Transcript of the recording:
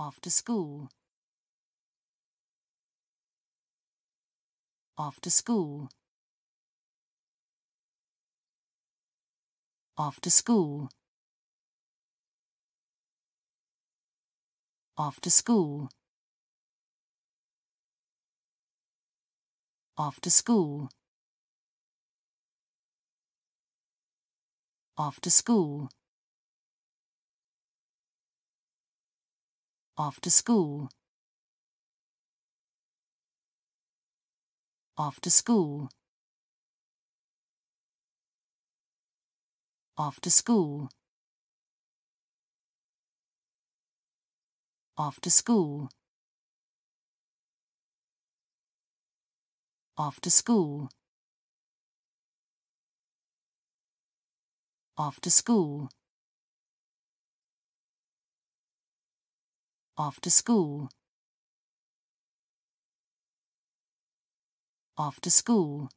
After school. After school. After school. After school. After school. After school. After school. After school. After school. After school. After school. After school. After school. After school.